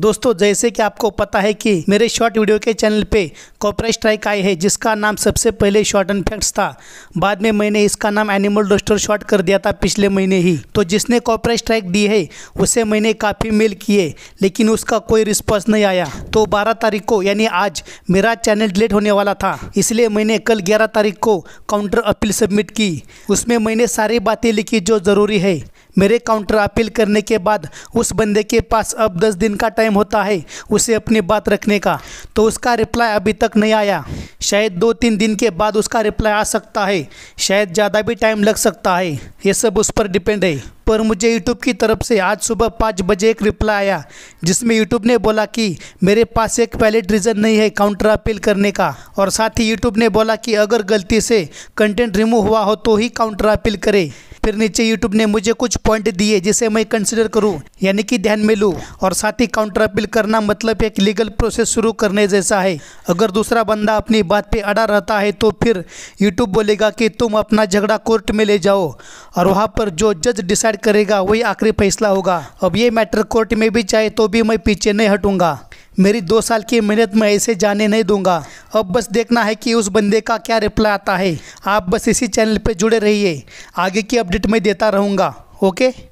दोस्तों जैसे कि आपको पता है कि मेरे शॉर्ट वीडियो के चैनल पे कॉपर स्ट्राइक आई है जिसका नाम सबसे पहले शॉर्ट एंड फैक्ट्स था बाद में मैंने इसका नाम एनिमल डोस्टर शॉर्ट कर दिया था पिछले महीने ही तो जिसने कॉपर स्ट्राइक दी है उसे मैंने काफ़ी मेल किए लेकिन उसका कोई रिस्पॉन्स नहीं आया तो बारह तारीख को यानी आज मेरा चैनल डिलीट होने वाला था इसलिए मैंने कल ग्यारह तारीख को काउंटर अपील सबमिट की उसमें मैंने सारी बातें लिखी जो ज़रूरी है मेरे काउंटर अपील करने के बाद उस बंदे के पास अब दस दिन का टाइम होता है उसे अपनी बात रखने का तो उसका रिप्लाई अभी तक नहीं आया शायद दो तीन दिन के बाद उसका रिप्लाई आ सकता है शायद ज़्यादा भी टाइम लग सकता है ये सब उस पर डिपेंड है पर मुझे यूट्यूब की तरफ से आज सुबह पाँच बजे एक रिप्लाई आया जिसमें यूट्यूब ने बोला कि मेरे पास एक वैलिड रीज़न नहीं है काउंटर अपील करने का और साथ ही यूट्यूब ने बोला कि अगर गलती से कंटेंट रिमूव हुआ हो तो ही काउंटर अपील करें फिर नीचे यूट्यूब ने मुझे कुछ पॉइंट दिए जिसे मैं कंसिडर करूँ यानी कि ध्यान में लूँ और साथ ही काउंटर अपील करना मतलब एक लीगल प्रोसेस शुरू करने जैसा है अगर दूसरा बंदा अपनी बात पे अड़ा रहता है तो फिर यूट्यूब बोलेगा कि तुम अपना झगड़ा कोर्ट में ले जाओ और वहाँ पर जो जज डिसाइड करेगा वही आखिरी फैसला होगा अब ये मैटर कोर्ट में भी चाहे तो भी मैं पीछे नहीं हटूंगा मेरी दो साल की मेहनत में ऐसे जाने नहीं दूंगा अब बस देखना है कि उस बंदे का क्या रिप्लाई आता है आप बस इसी चैनल पर जुड़े रहिए आगे की अपडेट मैं देता रहूँगा ओके